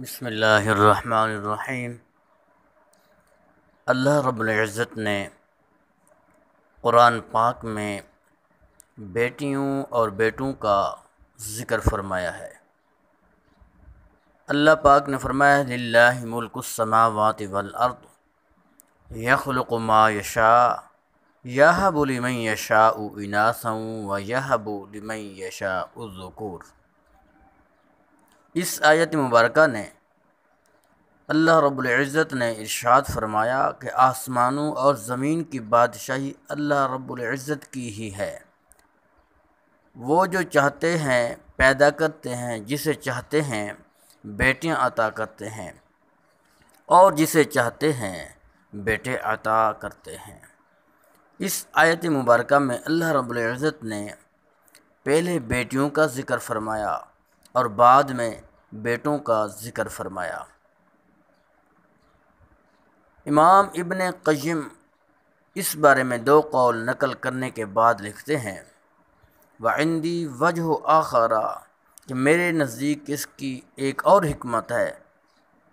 बसमीम अल्लाह रबुल्ज़त ने क़ुरान पाक में बेटियों और बेटों का ज़िक्र फरमाया है अल्लाह पाक ने फरमाया मुल्क समावत वलअर्द यखलुक यशा यह बुलिमन यशा उनासा व यह मैं यशा उज़ुकूर इस आयत मुबारक ने अल्लाह रब्ज़त ने इरशाद फरमाया कि आसमानों और ज़मीन की बादशाही अल्लाह रब्ज़त की ही है वो जो चाहते हैं पैदा करते हैं जिसे चाहते हैं बेटियां अता करते हैं और जिसे चाहते हैं बेटे अता करते हैं इस आयत मुबारक में अल्लाह रब्ज़त ने पहले बेटियों का ज़िक्र फरमाया और बाद में बेटों का ज़िक्र फरमाया इमाम इबन कयम इस बारे में दो कौल नकल करने के बाद लिखते हैं वंदी वजह आखरा कि मेरे नज़दीक इसकी एक और हमत है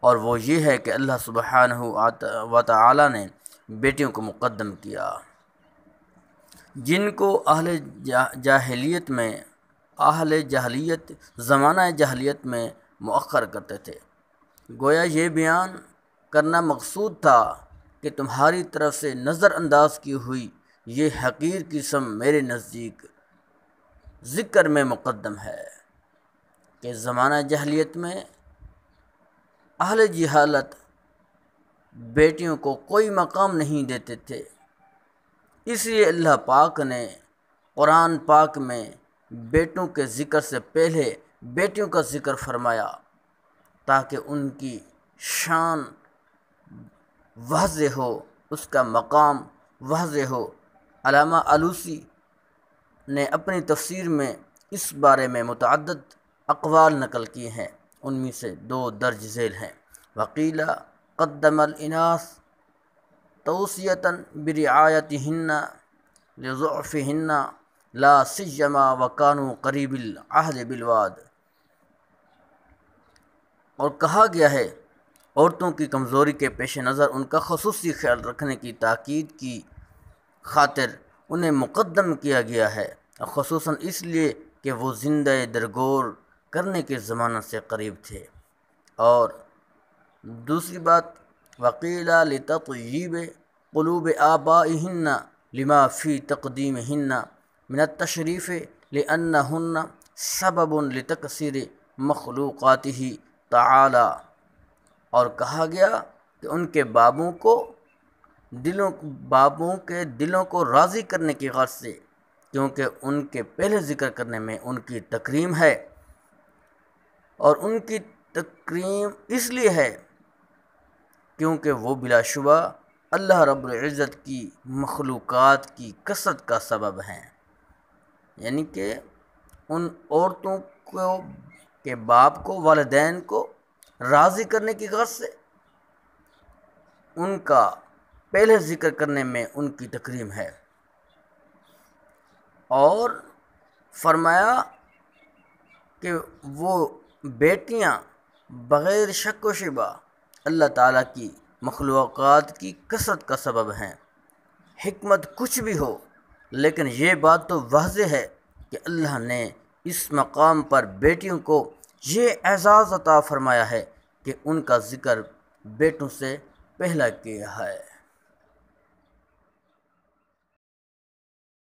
और वो ये है कि अल्लाह सुबहान व ताली ने बेटियों को मुक़दम किया जिनको अहल जा, जाहलीत में आहल जहलीत ज़माना जहलीत में मौखर करते थे गोया ये बयान करना मकसूद था कि तुम्हारी तरफ से नज़रअंदाज की हुई ये हकीर किस्म मेरे नज़दीक ज़िक्र में मुकदम है कि ज़माना जहलीत में अहल जहालत बेटियों को कोई मकाम नहीं देते थे इसलिए अल्लाह पाक ने कुरान पाक में बेटों के ज़िक्र से पहले बेटियों का ज़िक्र फरमाया ताकि उनकी शान वाज हो उसका मकाम वाज हो अलामा आलूसी ने अपनी तफसीर में इस बारे में मतद अकवाल नकल किए हैं उनमें से दो दर्ज झेल हैं वकीला कदमलनास तोसीता बरियात हन्ना लफ़ हन्ना ला वकानु करीबिल आहद बिलवाद और कहा गया है औरतों की कमज़ोरी के पेश नज़र उनका खसूस ख्याल रखने की ताक़द की खातिर उन्हें मुकदम किया गया है खसूस इसलिए कि वो जिंदा दरगोर करने के ज़मानत से करीब थे और दूसरी बात वकीला लतब कलूब आबा हिन्ना लिमाफ़ी तकदीम हिन्ना मिनतशरीफ़ लन्न सबब लतकसर मखलूक़ात ही तला और कहा गया कि उनके बाबों को दिलों बाबों के दिलों को राज़ी करने की गर्ज से क्योंकि उनके पहले ज़िक्र करने में उनकी तक्रीम है और उनकी तक्रीम इसलिए है क्योंकि वो बिलाशुबा अल्लाह रब्ज़त की मखलूक़ात की कसरत का सबब हैं यानी कि उन औरतों को के बाप को वालदेन को राज़ी करने की गर्ज से उनका पहले ज़िक्र करने में उनकी तकरीम है और फरमाया कि वो बेटियां बग़ैर शक व शिबा अल्लाह ताला की मखलूक़ात की कसरत का सबब हैं हमत कुछ भी हो लेकिन ये बात तो वाज है कि अल्लाह ने इस मकाम पर बेटियों को ये एजाज़ अता फरमाया है कि उनका ज़िक्र बेटों से पहला किया है